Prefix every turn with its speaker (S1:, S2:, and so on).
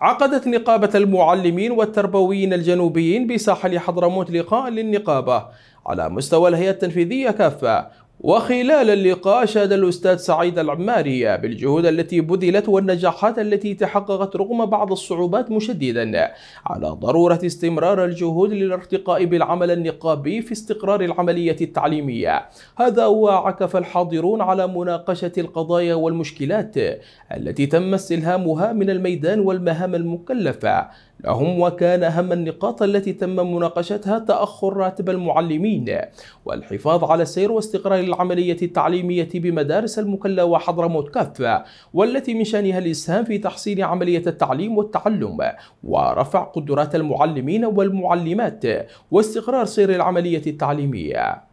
S1: عقدت نقابة المعلمين والتربويين الجنوبيين بساحل حضرموت لقاء للنقابة على مستوى الهيئة التنفيذية كافة وخلال اللقاء شاد الأستاذ سعيد العماري بالجهود التي بذلت والنجاحات التي تحققت رغم بعض الصعوبات مشددا على ضرورة استمرار الجهود للارتقاء بالعمل النقابي في استقرار العملية التعليمية هذا وعكف الحاضرون على مناقشة القضايا والمشكلات التي تم استلهامها من الميدان والمهام المكلفة لهم وكان أهم النقاط التي تم مناقشتها تأخر راتب المعلمين والحفاظ على سير واستقرار العملية التعليمية بمدارس المكلا وحضرموت كافة والتي من شأنها الإسهام في تحسين عملية التعليم والتعلم ورفع قدرات المعلمين والمعلمات واستقرار سير العملية التعليمية